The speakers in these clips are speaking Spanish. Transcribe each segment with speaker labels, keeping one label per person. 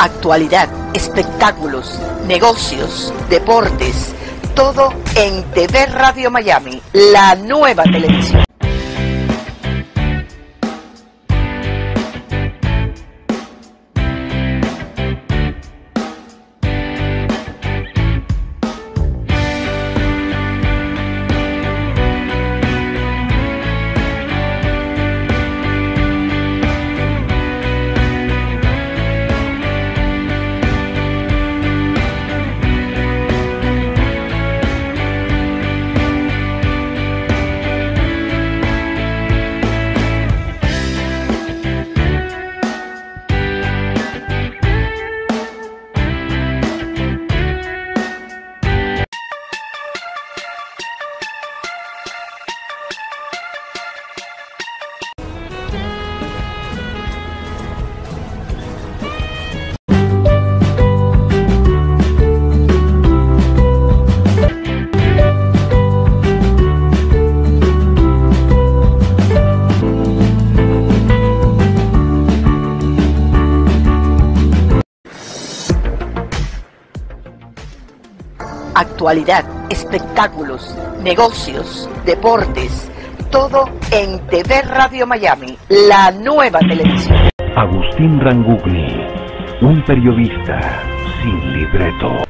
Speaker 1: actualidad, espectáculos, negocios, deportes, todo en TV Radio Miami, la nueva televisión. actualidad, espectáculos, negocios, deportes, todo en TV Radio Miami, la nueva televisión.
Speaker 2: Agustín Rangugli, un periodista sin libreto.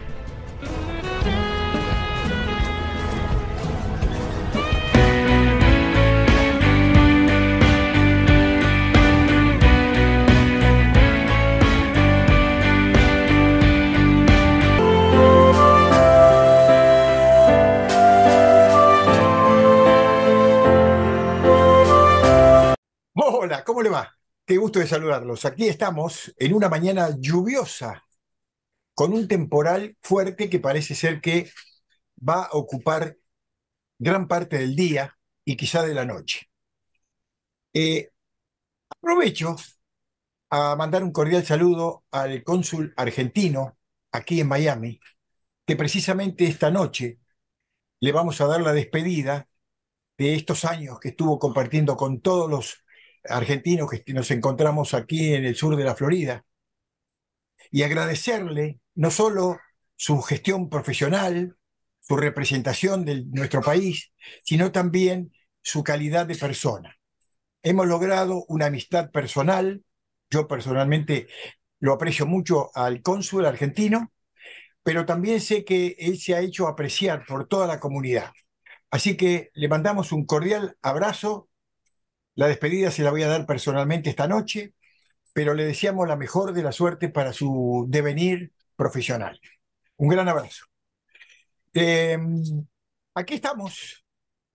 Speaker 2: gusto de saludarlos. Aquí estamos en una mañana lluviosa, con un temporal fuerte que parece ser que va a ocupar gran parte del día y quizá de la noche. Eh, aprovecho a mandar un cordial saludo al cónsul argentino aquí en Miami, que precisamente esta noche le vamos a dar la despedida de estos años que estuvo compartiendo con todos los argentinos que nos encontramos aquí en el sur de la Florida y agradecerle no solo su gestión profesional, su representación de nuestro país, sino también su calidad de persona. Hemos logrado una amistad personal, yo personalmente lo aprecio mucho al cónsul argentino, pero también sé que él se ha hecho apreciar por toda la comunidad. Así que le mandamos un cordial abrazo la despedida se la voy a dar personalmente esta noche, pero le deseamos la mejor de la suerte para su devenir profesional. Un gran abrazo. Em, aquí estamos.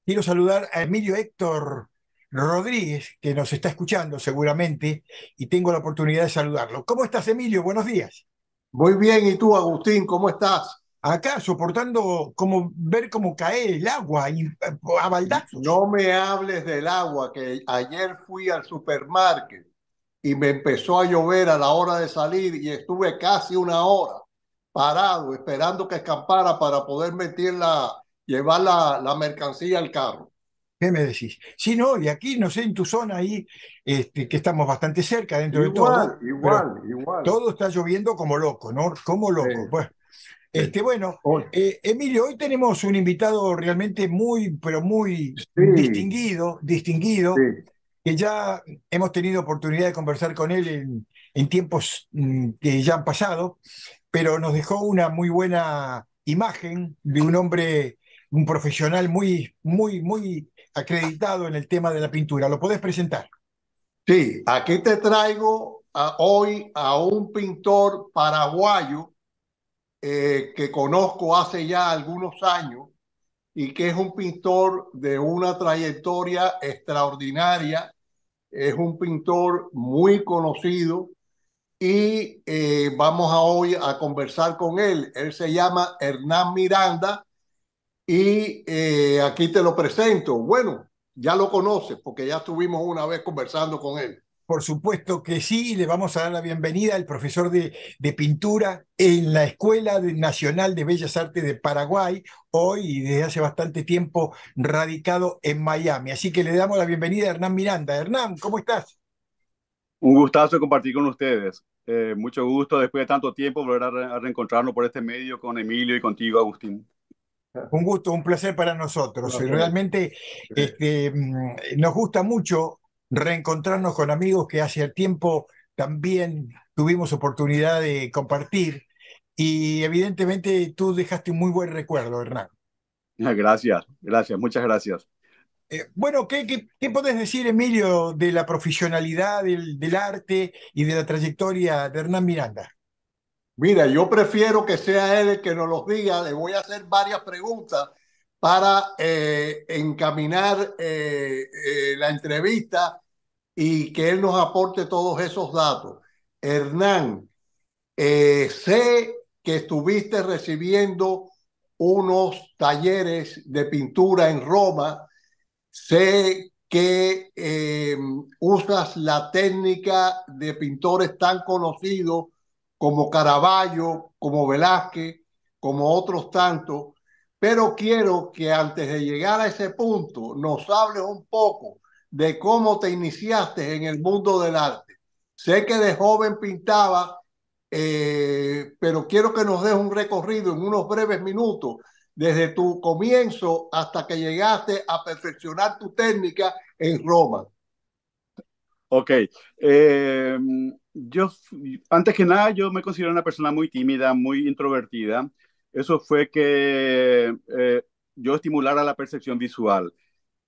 Speaker 2: Quiero saludar a Emilio Héctor Rodríguez, que nos está escuchando seguramente, y tengo la oportunidad de saludarlo. ¿Cómo estás, Emilio? Buenos días. Muy bien, ¿y tú, Agustín? ¿Cómo estás? acá soportando como ver cómo cae el agua y eh, a baldazos. No me hables del agua,
Speaker 3: que ayer fui al supermarket y me empezó a llover a la hora de salir y estuve casi una hora parado esperando que escampara para poder meter la, llevar la, la mercancía al carro.
Speaker 2: ¿Qué me decís? Sí, no, y aquí, no sé, en tu zona ahí, este, que estamos bastante cerca dentro de todo. Igual, igual. Todo está lloviendo como loco, ¿no? Como loco. Pues, este, bueno, eh, Emilio, hoy tenemos un invitado realmente muy, pero muy distinguido, distinguido, que ya hemos tenido oportunidad de conversar con él en, tiempos mm, que ya han pasado, pero nos dejó una muy buena imagen de un hombre, un profesional muy, muy, muy acreditado en el tema de la pintura. ¿Lo podés presentar?
Speaker 3: Sí, aquí te traigo hoy a un pintor paraguayo eh, que conozco hace ya algunos años y que es un pintor de una trayectoria extraordinaria, es un pintor muy conocido y eh, vamos a hoy a conversar con él. Él se llama Hernán Miranda y eh, aquí te lo presento. Bueno, ya lo conoces porque ya
Speaker 2: estuvimos una vez conversando con él. Por supuesto que sí, le vamos a dar la bienvenida al profesor de, pintura en la Escuela Nacional de Bellas Artes de Paraguay, hoy y desde hace bastante tiempo radicado en Miami. Así que le damos la bienvenida a Hernán Miranda. Hernán, ¿cómo estás?
Speaker 1: Un gustazo compartir con ustedes. Eh, mucho gusto después de tanto tiempo volver a, reencontrarnos por este medio con Emilio y contigo, Agustín.
Speaker 2: Un gusto, un placer para nosotros. Realmente este, mm, nos gusta mucho reencontrarnos con amigos que hace tiempo también tuvimos oportunidad de compartir y evidentemente tú dejaste un muy buen recuerdo, Hernán.
Speaker 1: Ah, gracias, gracias, muchas gracias.
Speaker 2: Eh, bueno, ¿qué, qué, podés decir, Emilio, de la profesionalidad del, arte y de la trayectoria de Hernán Miranda? Mira, yo prefiero que sea él el que nos los diga. Le voy a hacer varias
Speaker 3: preguntas para eh, encaminar eh, la entrevista y que él nos aporte todos esos datos. Hernán, eh, sé que estuviste recibiendo unos talleres de pintura en Roma, sé que eh, usas la técnica de pintores tan conocidos como Caravaggio, como Velázquez, como otros tantos, pero quiero que antes de llegar a ese punto nos hables un poco de cómo te iniciaste en el mundo del arte. Sé que de joven pintaba, eh, pero quiero que nos des un recorrido en unos breves minutos, desde tu comienzo hasta que llegaste a perfeccionar tu técnica en Roma.
Speaker 1: Ok. Eh, yo, antes que nada, yo me considero una persona muy tímida, muy introvertida. Eso fue que eh, yo estimulara la percepción visual.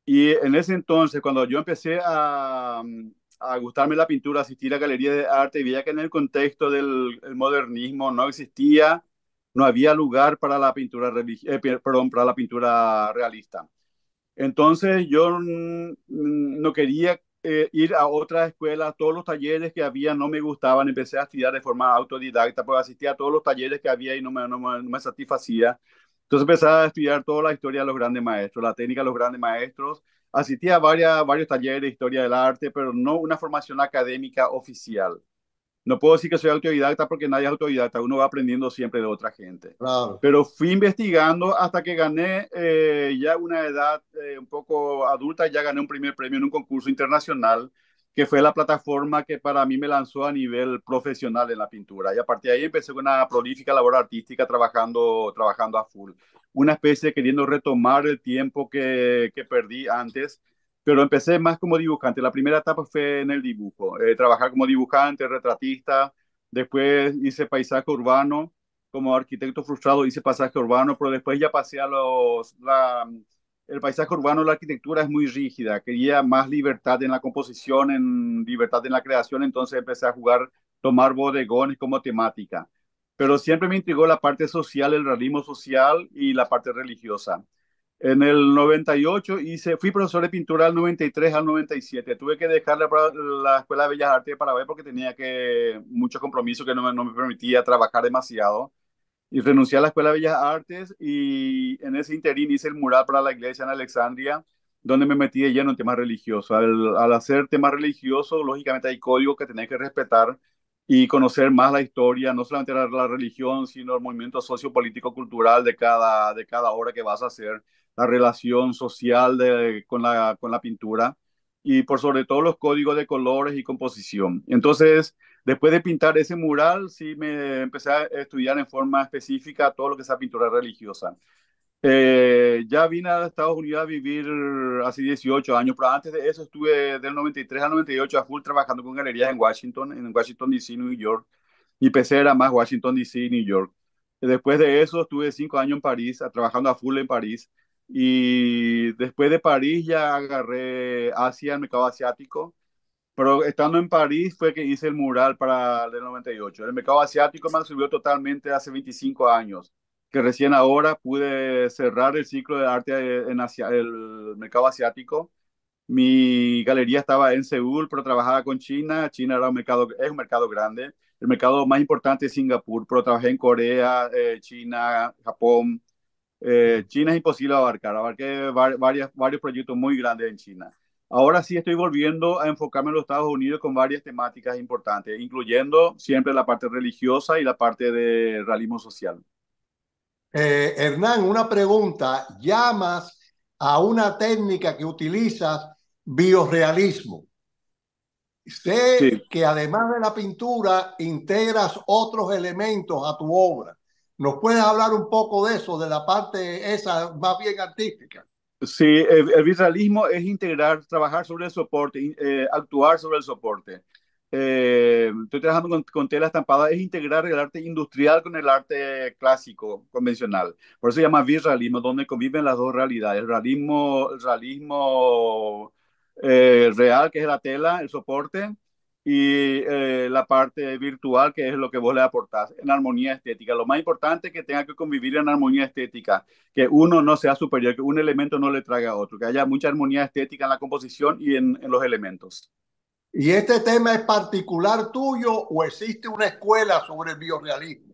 Speaker 1: Y en ese entonces, cuando yo empecé a, mm, a gustarme la pintura, asistir a galerías de arte, y veía que en el contexto del modernismo no existía, no había lugar para la pintura, eh, perdón, para la pintura realista. Entonces yo mm, no quería eh, ir a otra escuela. todos los talleres que había no me gustaban, empecé a estudiar de forma autodidacta, pues asistía a todos los talleres que había y no no me satisfacía. Entonces empecé a estudiar toda la historia de los grandes maestros, la técnica de los grandes maestros. Asistí a varias, varios talleres de historia del arte, pero no una formación académica oficial. No puedo decir que soy autodidacta porque nadie es autodidacta, uno va aprendiendo siempre de otra gente. Claro. Pero fui investigando hasta que gané eh, ya una edad eh, un poco adulta, ya gané un primer premio en un concurso internacional que fue la plataforma que para mí me lanzó a nivel profesional en la pintura. Y a partir de ahí empecé con una prolífica labor artística trabajando, trabajando a full. Una especie de queriendo retomar el tiempo que, que, perdí antes, pero empecé más como dibujante. La primera etapa fue en el dibujo, eh, trabajar como dibujante, retratista. Después hice paisaje urbano, como arquitecto frustrado hice paisaje urbano, pero después ya pasé a los... La, el paisaje urbano, la arquitectura es muy rígida, quería más libertad en la composición, en libertad en la creación, entonces empecé a jugar, tomar bodegones como temática. Pero siempre me intrigó la parte social, el realismo social y la parte religiosa. En el 98 hice, fui profesor de pintura del 93 al 97. Tuve que dejar la, Escuela de Bellas Artes de Paraguay porque tenía que, muchos compromisos que no me permitía trabajar demasiado
Speaker 2: y renuncié a la Escuela de Bellas
Speaker 1: Artes y en ese interín hice el mural para la iglesia en Alexandria, donde me metí de lleno en temas religiosos. Al, hacer temas religiosos, lógicamente hay códigos que tenés que respetar y conocer más la historia, no solamente la, religión, sino el movimiento sociopolítico-cultural de cada, de cada obra que vas a hacer, la relación social con, la, con la pintura y por sobre todo los códigos de colores y composición. Entonces, después de pintar ese mural, sí me empecé a estudiar en forma específica todo lo que es la pintura religiosa. Eh, ya vine a Estados Unidos a vivir hace 18 años, pero antes de eso estuve del 93 al 98 a full trabajando con galerías en Washington, en Washington DC, New York. Mi PC era más Washington DC, New York. Después de eso estuve cinco años en París, trabajando a full en París. Y después de París ya agarré Asia, el mercado asiático. Pero estando en París fue que hice el mural para el 98. El mercado asiático me subió totalmente hace 25 años, que recién ahora pude cerrar el ciclo de arte en Asia, el mercado asiático. Mi galería estaba en Seúl, pero trabajaba con China. China era un mercado, es un mercado grande. El mercado más importante es Singapur, pero trabajé en Corea, eh, China, Japón, eh, China es imposible abarcar, abarqué varias, varios proyectos muy grandes en China. Ahora sí estoy volviendo a enfocarme en los Estados Unidos con varias temáticas importantes, incluyendo siempre la parte religiosa y la parte de realismo social.
Speaker 3: Eh, Hernán, una pregunta. Llamas a una técnica que utilizas biorealismo. Sé que además de la pintura, integras otros elementos a tu obra. ¿Nos puedes hablar un poco de eso, de la parte esa
Speaker 1: más bien artística? Sí, el, el es integrar, trabajar sobre el soporte, eh, actuar sobre el soporte. Eh, estoy trabajando con, con, tela estampada, es integrar el arte industrial con el arte clásico, convencional. Por eso se llama virrealismo, donde conviven las dos realidades. El realismo, el realismo eh, real, que es la tela, el soporte, y eh, la parte virtual, que es lo que vos le aportás en armonía estética. Lo más importante es que tenga que convivir en armonía estética, que uno no sea superior, que un elemento no le traiga a otro, que haya mucha armonía estética en la composición y en, los elementos. ¿Y este tema es particular tuyo o existe una escuela sobre el biorealismo?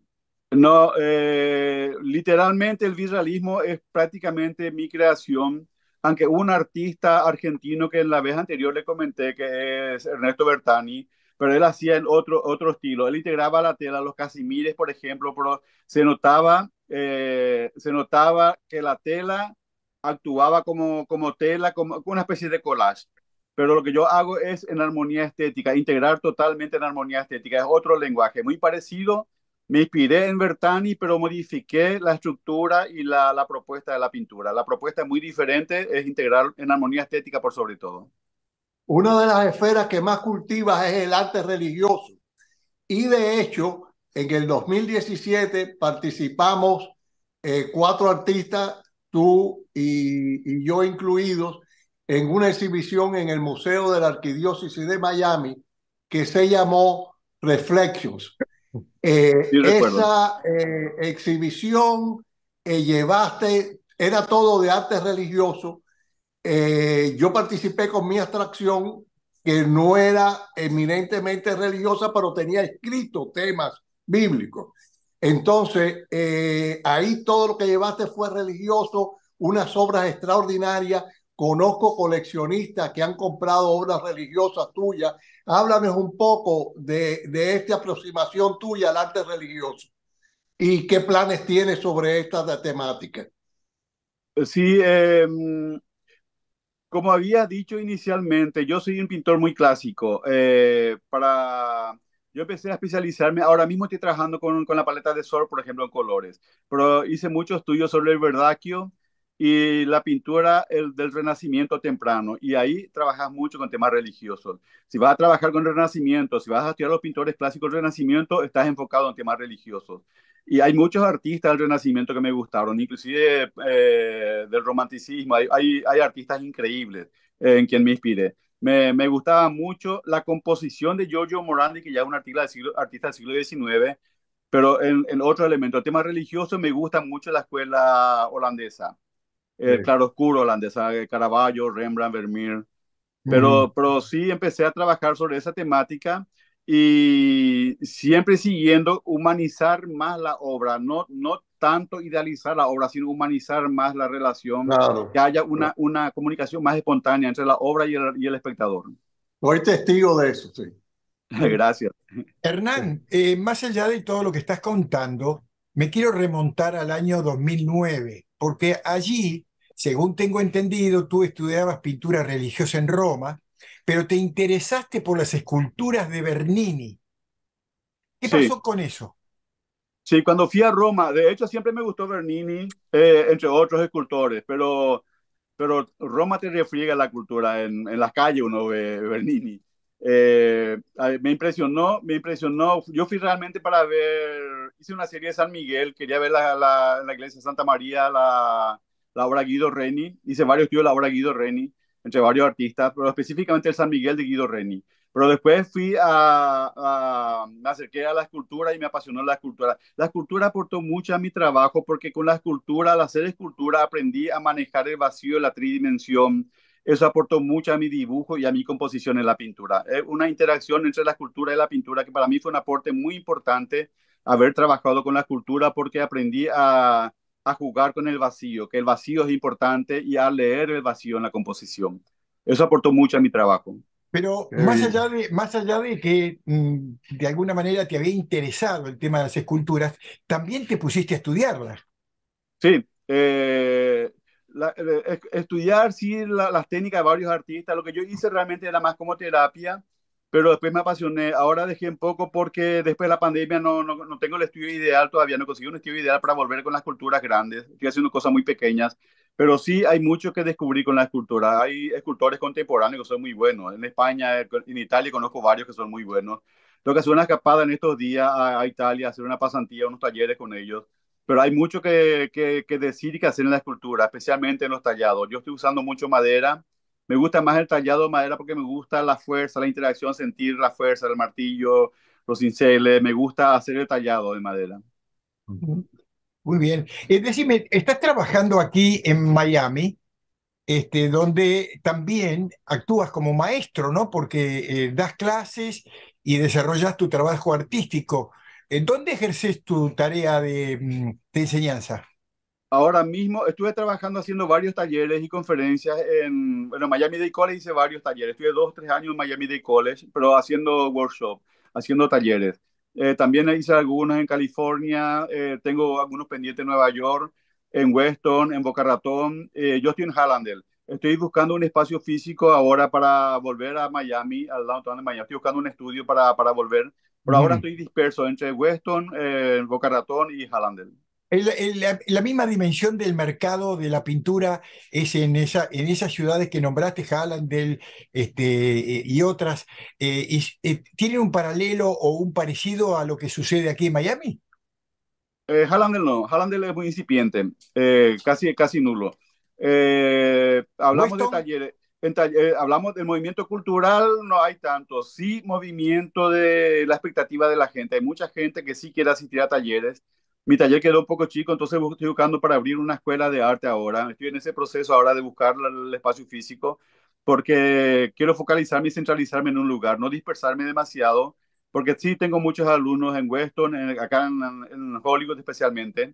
Speaker 1: No, eh, literalmente el virrealismo es prácticamente mi creación aunque un artista argentino que en la vez anterior le comenté que es Ernesto Bertani, pero él hacía el otro, otro estilo. Él integraba la tela, los casimires, por ejemplo, pero se notaba, eh, se notaba que la tela actuaba como, como tela, como, como una especie de collage. Pero lo que yo hago es en armonía estética, integrar totalmente en armonía estética. Es otro lenguaje muy parecido me inspiré en Bertani, pero modifiqué la estructura y la, propuesta de la pintura. La propuesta es muy diferente, es integrar en armonía estética por sobre todo.
Speaker 3: Una de las esferas que más cultivas es el arte religioso. Y de hecho, en el 2017 participamos eh, cuatro artistas, tú y, y yo incluidos, en una exhibición en el Museo de la Arquidiócesis de Miami que se llamó Reflections, eh, esa eh, exhibición que llevaste, era todo de arte religioso. Eh, yo participé con mi abstracción, que no era eminentemente religiosa, pero tenía escrito temas bíblicos. Entonces, ahí todo lo que llevaste fue religioso, unas obras extraordinarias, Conozco coleccionistas que han comprado obras religiosas tuyas. Háblame un poco de, esta aproximación tuya al arte religioso y qué planes tienes sobre esta temática.
Speaker 1: Sí, em, como había dicho inicialmente, yo soy un pintor muy clásico. Eh, para yo empecé a especializarme, ahora mismo estoy trabajando con, la paleta de Sol, por ejemplo, en colores, pero hice muchos estudios sobre el verdaquio y la pintura el, del Renacimiento temprano. Y ahí trabajas mucho con temas religiosos. Si vas a trabajar con Renacimiento, si vas a estudiar los pintores clásicos del Renacimiento, estás enfocado en temas religiosos. Y hay muchos artistas del Renacimiento que me gustaron, inclusive eh, del romanticismo. Hay, hay, artistas increíbles eh, en quien me inspiré. Me, me, gustaba mucho la composición de Giorgio Morandi, que ya es un artista del siglo, artista del siglo XIX, pero en, en otro elemento, el tema religioso, me gusta mucho la escuela holandesa el eh, oscuro claroscuro holandesa, Caravaggio, Rembrandt, Vermeer. Pero, pero sí empecé a trabajar sobre esa temática y siempre siguiendo humanizar más la obra, no, no tanto idealizar la obra, sino humanizar más la relación, que haya una, una comunicación más espontánea entre la obra y el, espectador.
Speaker 3: Soy testigo de eso, sí. Gracias.
Speaker 1: Hernán, eh, más allá de
Speaker 2: todo lo que estás contando, me quiero remontar al año 2009 porque allí, según tengo entendido, tú estudiabas pintura religiosa en Roma, pero te interesaste por las esculturas de Bernini. ¿Qué pasó con eso?
Speaker 1: Sí, cuando fui a Roma, de hecho siempre me gustó Bernini, eh, entre otros escultores, pero, pero Roma te refriega la cultura, en, en las calles uno ve Bernini. Eh, me impresionó, me impresionó. Yo fui realmente para ver, hice una serie de San Miguel, quería ver la, iglesia de Santa María, la, obra Guido Reni, hice varios estudios de la obra Guido Reni, entre varios artistas, pero específicamente el San Miguel de Guido Reni. Pero después fui a, me acerqué a la escultura y me apasionó la escultura. La escultura aportó mucho a mi trabajo porque con la escultura, al hacer escultura, aprendí a manejar el vacío, la tridimensión, eso aportó mucho a mi dibujo y a mi composición en la pintura. Es eh, una interacción entre la escultura y la pintura que para mí fue un aporte muy importante haber trabajado con la escultura porque aprendí a, jugar con el vacío, que el vacío es importante y a leer el vacío en la composición. Eso aportó mucho a mi trabajo.
Speaker 2: Pero más allá, de, más allá de que mm, de alguna manera te había interesado el tema de las esculturas, también te pusiste a estudiarlas.
Speaker 1: Sí, eh, eh, estudiar sí las técnicas de varios artistas. Lo que yo hice realmente era más como terapia, pero después me apasioné. Ahora dejé un poco porque después de la pandemia no, no, no tengo el estudio ideal todavía, no consigo un estudio ideal para volver con las culturas grandes. Estoy haciendo cosas muy pequeñas. Pero sí hay mucho que descubrir con la escultura. Hay escultores contemporáneos que son muy buenos. En España, eh, en Italia conozco varios que son muy buenos. Lo que hacer una escapada en estos días a Italia, hacer una pasantía, unos talleres con ellos pero hay mucho que, que, decir y que hacer en la escultura, especialmente en los tallados. Yo estoy usando mucho madera. Me gusta más el tallado de madera porque me gusta la fuerza, la interacción, sentir la fuerza del martillo, los cinceles. Me gusta hacer el tallado de madera.
Speaker 2: Muy bien. Eh, decime, estás trabajando aquí en Miami, este, donde también actúas como maestro, ¿no? Porque eh, das clases y desarrollas tu trabajo artístico. ¿En ¿Dónde ejerces tu tarea mm, de, enseñanza?
Speaker 1: Ahora mismo estuve trabajando haciendo varios talleres y conferencias en bueno, miami Day College, hice varios talleres. Estuve dos, tres años en miami Day College, pero haciendo workshop, haciendo talleres. Eh, también hice algunos en California, eh, tengo algunos pendientes en Nueva York, en Weston, en Boca Ratón. yo estoy en Estoy buscando un espacio físico ahora para volver a Miami, al downtown de Miami. Estoy buscando un estudio para, para volver por ahora estoy disperso entre Weston, eh, Boca Ratón y Hallandel.
Speaker 2: la, misma dimensión del mercado de la pintura es en, esas ciudades que nombraste, Hallandel este, eh, y otras. Eh, ¿Tiene un paralelo o un parecido a lo que sucede aquí en
Speaker 1: Miami? Eh, no, Hallandel es muy incipiente, casi, casi nulo. hablamos de talleres. Eh, hablamos del movimiento cultural, no hay tanto, sí movimiento de la expectativa de la gente, hay mucha gente que sí quiere asistir a talleres, mi taller quedó un poco chico, entonces estoy buscando para abrir una escuela de arte ahora, estoy en ese proceso ahora de buscar el espacio físico, porque quiero focalizarme y centralizarme en un lugar, no dispersarme demasiado, porque sí tengo muchos alumnos en Weston, acá en, en Hollywood especialmente,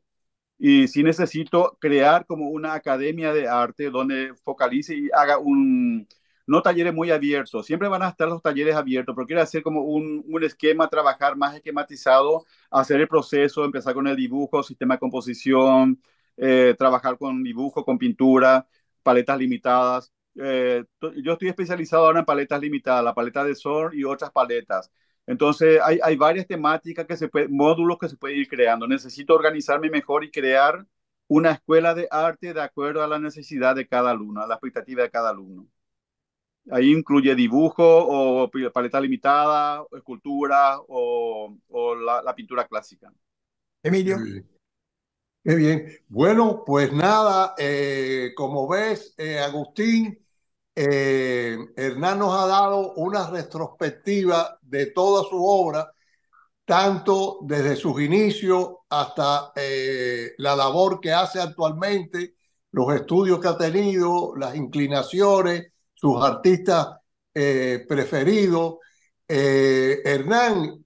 Speaker 1: y si necesito crear como una academia de arte donde focalice y haga un, no talleres muy abiertos, siempre van a estar los talleres abiertos, pero quiero hacer como un, esquema, trabajar más esquematizado, hacer el proceso, empezar con el dibujo, sistema de composición, eh, trabajar con dibujo, con pintura, paletas limitadas. Eh, yo estoy especializado ahora en paletas limitadas, la paleta de sol y otras paletas. Entonces, hay, varias temáticas, que se puede, módulos que se puede ir creando. Necesito organizarme mejor y crear una escuela de arte de acuerdo a la necesidad de cada alumno, a la expectativa de cada alumno. Ahí incluye dibujo o paleta limitada, escultura o, la, pintura clásica.
Speaker 3: Emilio. Muy bien. Bueno, pues nada, eh, como ves, eh, Agustín, eh, Hernán nos ha dado una retrospectiva de toda su obra, tanto desde sus inicios hasta eh, la labor que hace actualmente, los estudios que ha tenido, las inclinaciones, sus artistas eh, preferidos. Hernán,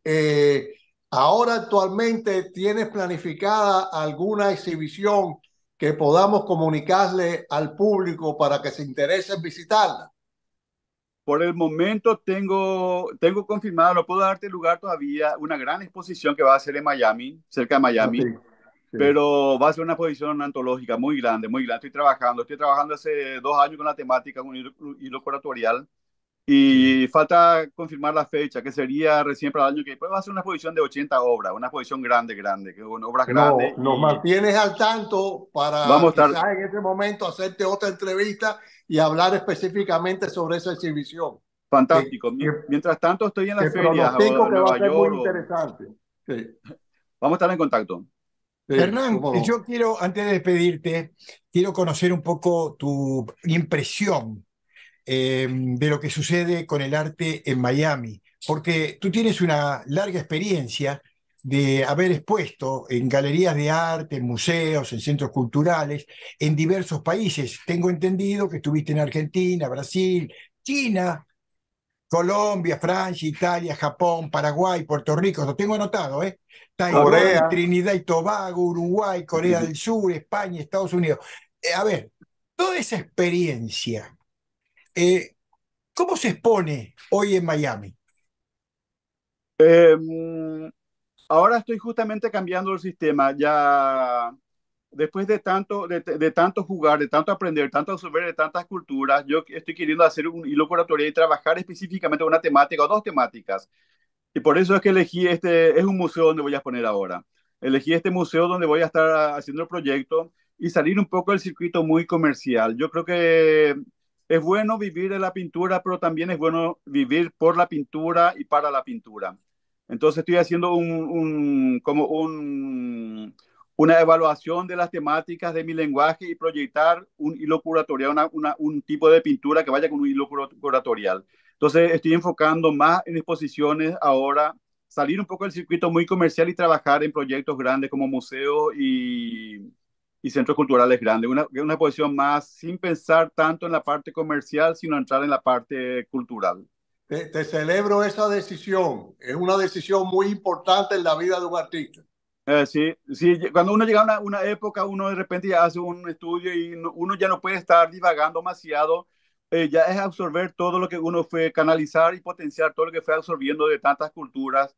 Speaker 3: ahora actualmente tienes planificada alguna exhibición que podamos comunicarle
Speaker 1: al público para que se interese en visitarla? Por el momento tengo, tengo confirmado, no puedo darte lugar todavía, una gran exposición que va a ser en Miami, cerca de Miami. Pero va a ser una exposición antológica muy grande, muy grande. Estoy trabajando, estoy trabajando hace dos años con la temática, un hilo, y falta confirmar la fecha, que sería recién para el año que viene pues va a ser una exposición de 80 obras, una exposición grande, grande, que son obras grandes. Nos mantienes al tanto para Vamos en este
Speaker 3: momento hacerte otra entrevista y hablar específicamente sobre esa exhibición. Fantástico.
Speaker 1: Mientras tanto estoy en la feria Nueva York. Muy
Speaker 2: interesante.
Speaker 1: Vamos a estar en contacto. Sí, Hernán, yo
Speaker 2: quiero, antes de despedirte, quiero conocer un poco tu impresión Em, de lo que sucede con el arte en Miami, porque tú tienes una larga experiencia de haber expuesto en galerías de arte, en museos, en centros culturales, en diversos países. Tengo entendido que estuviste en Argentina, Brasil, China, Colombia, Francia, Italia, Japón, Paraguay, Puerto Rico, lo tengo anotado, ¿eh? Trinidad y Tobago, Uruguay, Corea del Sur, España, Estados Unidos. Eh, a ver, toda esa experiencia eh, ¿Cómo se expone hoy en Miami?
Speaker 1: Em, ahora estoy justamente cambiando el sistema. Ya después de tanto, de, de, tanto jugar, de tanto aprender, tanto absorber de tantas culturas, yo estoy queriendo hacer un hilo curatorial y trabajar específicamente una temática o dos temáticas. Y por eso es que elegí este, es un museo donde voy a exponer ahora. Elegí este museo donde voy a estar haciendo el proyecto y salir un poco del circuito muy comercial. Yo creo que es bueno vivir en la pintura, pero también es bueno vivir por la pintura y para la pintura. Entonces estoy haciendo como una evaluación de las temáticas de mi lenguaje y proyectar un hilo curatorial, un tipo de pintura que vaya con un hilo curatorial. Entonces estoy enfocando más en exposiciones ahora, salir un poco del circuito muy comercial y trabajar en proyectos grandes como museos y, y centros culturales grandes. Una, una posición más sin pensar tanto en la parte comercial, sino entrar en la parte cultural. Te, celebro esa decisión. Es una decisión muy importante en la vida de un artista. Eh, sí, sí, cuando uno llega a una, época, uno de repente ya hace un estudio y uno ya no puede estar divagando demasiado. Eh, ya es absorber todo lo que uno fue canalizar y potenciar todo lo que fue absorbiendo de tantas culturas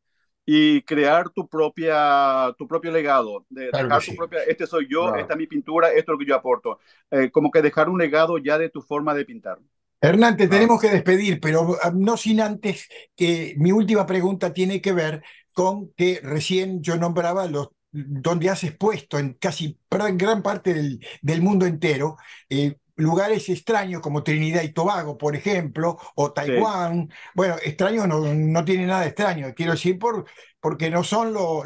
Speaker 1: y crear tu propia tu propio legado de dejar tu propia este soy yo esta es mi pintura esto es lo que yo aporto eh, como que dejar un legado ya de tu forma de pintar
Speaker 2: Hernán, te tenemos que despedir, pero ah, no sin antes que mi última pregunta tiene que ver con que recién yo nombraba los donde has expuesto en casi gran parte del, del mundo entero, eh, lugares extraños como Trinidad y Tobago, por ejemplo, o Taiwán. Bueno, extraño no, tiene nada extraño, quiero decir, por, porque no son los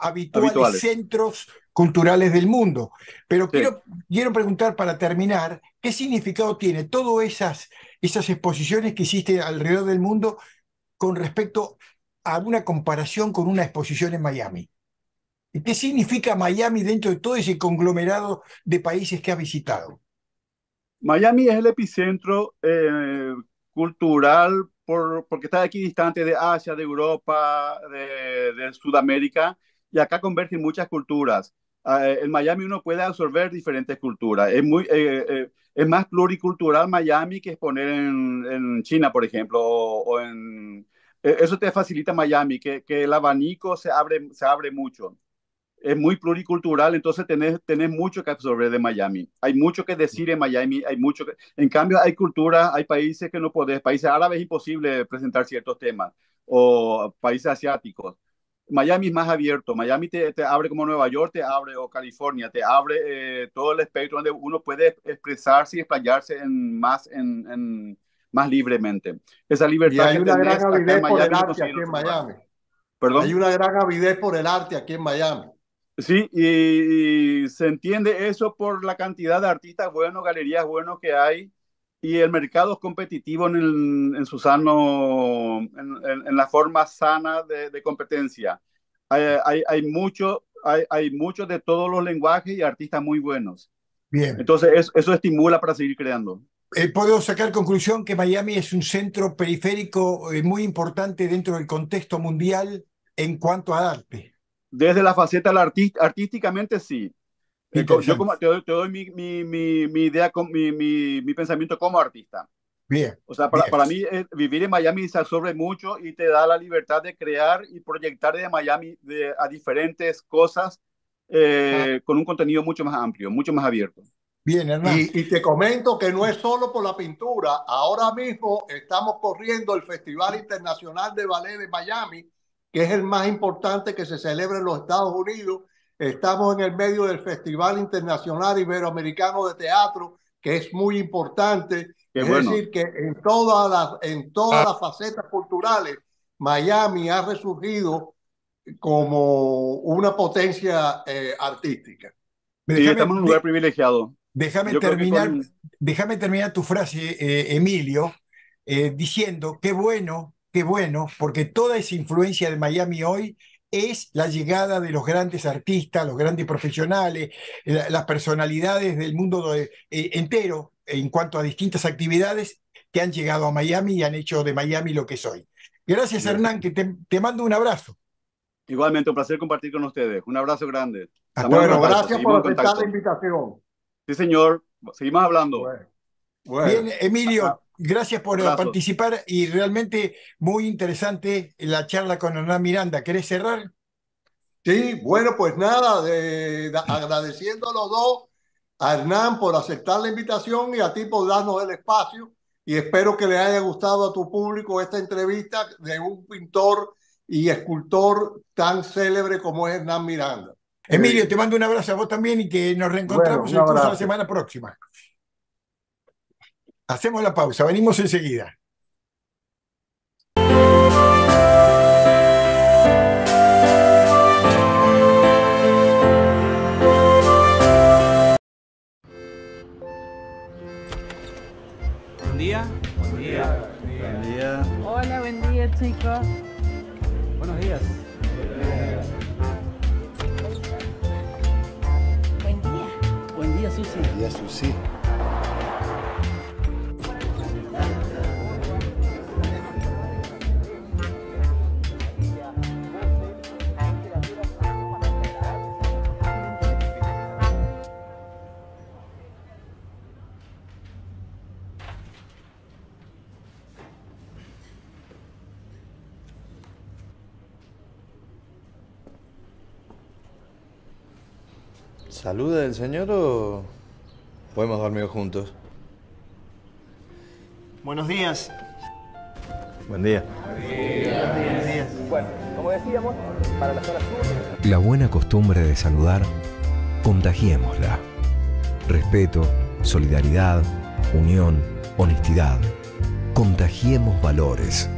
Speaker 2: habituales, centros culturales del mundo. Pero quiero, quiero preguntar para terminar, ¿qué significado tiene todas esas, esas exposiciones que hiciste alrededor del mundo con respecto a una comparación con una exposición en Miami? ¿Qué significa Miami dentro de todo ese conglomerado de países que ha visitado?
Speaker 1: Miami es el epicentro eh, cultural por, porque está aquí distante de Asia, de Europa, de, Sudamérica, y acá convergen muchas culturas. Ah, eh, en Miami uno puede absorber diferentes culturas. Es, muy, eh, es más pluricultural Miami que exponer en, en China, por ejemplo, o, en, eso te facilita Miami, que, que, el abanico se abre, se abre mucho es muy pluricultural, entonces tenés, tener mucho que absorber de Miami. Hay mucho que decir en Miami, hay mucho En cambio, hay culturas, hay países que no podés, países árabes es imposible presentar ciertos temas, o países asiáticos. Miami es más abierto, Miami te, abre como Nueva York te abre, o California te abre eh, todo el espectro donde uno puede expresarse y explayarse en, más en, en más libremente. Esa libertad y hay una gran avidez por el arte aquí en Miami. Perdón. Hay una gran avidez por el arte aquí en Miami. Sí, y, se entiende eso por la cantidad de artistas buenos, galerías buenos que hay y el mercado es competitivo en, en su en, en, la forma sana de, competencia. Hay, hay, hay, hay muchos de todos los lenguajes y artistas muy buenos. Bien. Entonces eso, estimula para seguir creando. Eh, puedo sacar conclusión que Miami es un centro periférico eh, muy importante dentro del contexto mundial en cuanto a arte. Desde la faceta artísticamente, sí. Eh, yo te, doy, mi, mi, idea, mi, pensamiento como artista. Bien. O sea, para, mí eh, vivir en Miami se absorbe mucho y te da la libertad de crear y proyectar de Miami a diferentes cosas eh, con un contenido mucho más amplio, mucho más abierto. Bien, hermano. Y, y, te comento que no es solo por la pintura. Ahora mismo estamos corriendo el
Speaker 3: Festival Internacional de Ballet de Miami que es el más importante que se celebra en los Estados Unidos. Estamos en el medio del Festival Internacional Iberoamericano de Teatro, que es muy importante. es decir, que en todas las, en las facetas culturales, Miami ha resurgido como una potencia eh, artística. estamos en un lugar privilegiado. Déjame terminar,
Speaker 2: déjame terminar tu frase, eh, Emilio, eh, diciendo qué bueno Qué bueno, porque toda esa influencia de Miami hoy es la llegada de los grandes artistas, los grandes profesionales, las personalidades del mundo eh, eh, entero en cuanto a distintas actividades que han llegado a Miami y han hecho de Miami lo
Speaker 1: que soy. Gracias Hernán, que te, mando un abrazo. Igualmente, un placer compartir con ustedes. Un abrazo grande. gracias por aceptar la
Speaker 2: invitación.
Speaker 1: Sí, señor. Seguimos hablando. Bien,
Speaker 2: Emilio. Gracias por participar y realmente muy interesante la charla con Hernán Miranda. ¿Querés cerrar? Sí,
Speaker 3: bueno, pues nada, de, agradeciendo a los dos, a Hernán por aceptar la invitación y a ti por darnos el espacio. Y espero que le haya gustado a tu público esta entrevista de un pintor y escultor tan célebre como es Hernán
Speaker 2: Miranda. Emilio, eh, te mando un abrazo a vos también y que nos reencontramos la semana próxima. Hacemos la pausa, venimos enseguida.
Speaker 1: Buen día. Buen día. Buen día. Hola, buen día, chicos. Buenos días.
Speaker 2: Buen día.
Speaker 1: Buen día, Susi. Buen día, Susi. ¿Saluda el señor o, podemos dormir juntos? Buenos días. Buen
Speaker 2: día.
Speaker 3: día. Buenos Bueno, como decíamos, para las horas
Speaker 2: La buena costumbre de saludar, contagiémosla. Respeto,
Speaker 1: solidaridad, unión, honestidad. Contagiemos valores.